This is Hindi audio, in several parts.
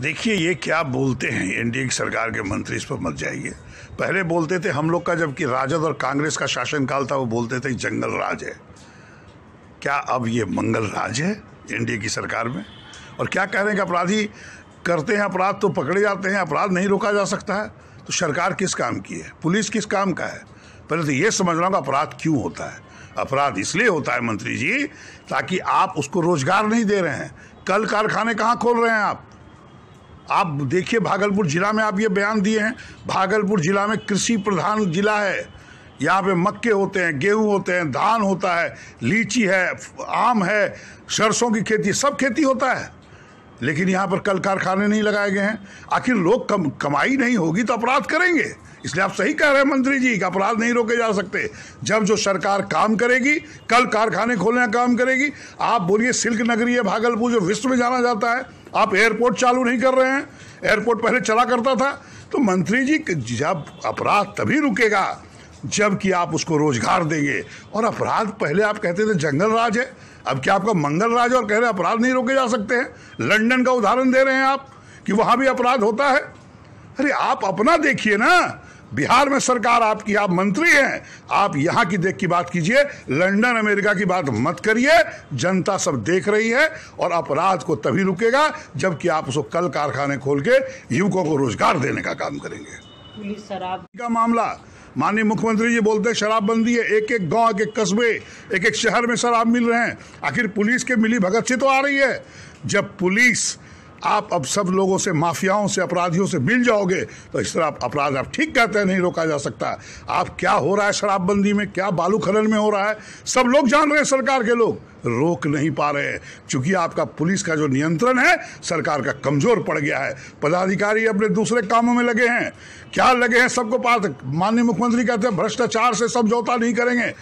देखिए ये क्या बोलते हैं एनडीए की सरकार के मंत्री इस पर मत जाइए पहले बोलते थे हम लोग का जबकि राजद और कांग्रेस का शासनकाल था वो बोलते थे जंगल राज है क्या अब ये मंगल राज है एनडीए की सरकार में और क्या कह रहे हैं कि अपराधी करते हैं अपराध तो पकड़े जाते हैं अपराध नहीं रोका जा सकता है तो सरकार किस काम की है पुलिस किस काम का है पहले तो ये समझ रहा हूँ अपराध क्यों होता है अपराध इसलिए होता है मंत्री जी ताकि आप उसको रोजगार नहीं दे रहे हैं कल कारखाने कहाँ खोल रहे हैं आप आप देखिए भागलपुर ज़िला में आप ये बयान दिए हैं भागलपुर ज़िला में कृषि प्रधान ज़िला है यहाँ पे मक्के होते हैं गेहूं होते हैं धान होता है लीची है आम है सरसों की खेती सब खेती होता है लेकिन यहाँ पर कल कारखाने नहीं लगाए गए हैं आखिर लोग कम कमाई नहीं होगी तो अपराध करेंगे इसलिए आप सही कह रहे हैं मंत्री जी कि अपराध नहीं रोके जा सकते जब जो सरकार काम करेगी कल कारखाने खोलने का काम करेगी आप बोलिए सिल्क नगरी है भागलपुर जो विश्व में जाना जाता है आप एयरपोर्ट चालू नहीं कर रहे हैं एयरपोर्ट पहले चला करता था तो मंत्री जी जब अपराध तभी रुकेगा जबकि आप उसको रोजगार देंगे और अपराध पहले आप कहते थे जंगल राज है अब क्या आपका मंगल राज और कह रहे अपराध नहीं रोके जा सकते हैं लंदन का उदाहरण दे रहे हैं आप कि वहाँ भी अपराध होता है अरे आप अपना देखिए ना बिहार में सरकार आपकी आप मंत्री हैं आप यहाँ की देख की बात कीजिए लंदन अमेरिका की बात मत करिए जनता सब देख रही है और अपराध को तभी रुकेगा जबकि आप उसको कल कारखाने खोल के युवकों को रोजगार देने का काम करेंगे शराब का मामला माननीय मुख्यमंत्री जी बोलते हैं शराबबंदी है एक एक गांव एक एक कस्बे एक एक शहर में शराब मिल रहे हैं आखिर पुलिस के मिली भगत से तो आ रही है जब पुलिस आप अब सब लोगों से माफियाओं से अपराधियों से मिल जाओगे तो इस तरह अपराध आप ठीक कहते हैं नहीं रोका जा सकता आप क्या हो रहा है शराबबंदी में क्या बालू खनन में हो रहा है सब लोग जान रहे हैं सरकार के लोग रोक नहीं पा रहे हैं क्योंकि आपका पुलिस का जो नियंत्रण है सरकार का कमजोर पड़ गया है पदाधिकारी अपने दूसरे कामों में लगे हैं क्या लगे हैं सबको पास माननीय मुख्यमंत्री कहते हैं भ्रष्टाचार से समझौता नहीं करेंगे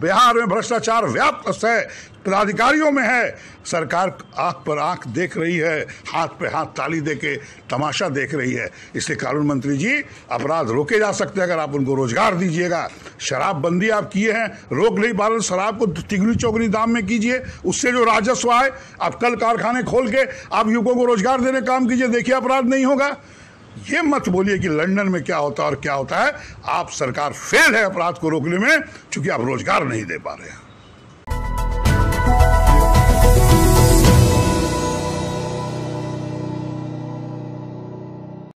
बिहार में भ्रष्टाचार व्याप्त है पदाधिकारियों में है सरकार आंख पर आंख देख रही है हाथ पे हाथ ताली दे के तमाशा देख रही है इसलिए कानून मंत्री जी अपराध रोके जा सकते हैं अगर आप उनको रोजगार दीजिएगा शराबबंदी आप किए हैं रोक नहीं पा रहे शराब को तिगड़ी चौगनी दाम में कीजिए उससे जो राजस्व आए आप कल कारखाने खोल के आप युवकों को रोजगार देने काम कीजिए देखिए अपराध नहीं होगा ये मत बोलिए कि लंदन में क्या होता है और क्या होता है आप सरकार फेल है अपराध को रोकने में चूंकि आप रोजगार नहीं दे पा रहे हैं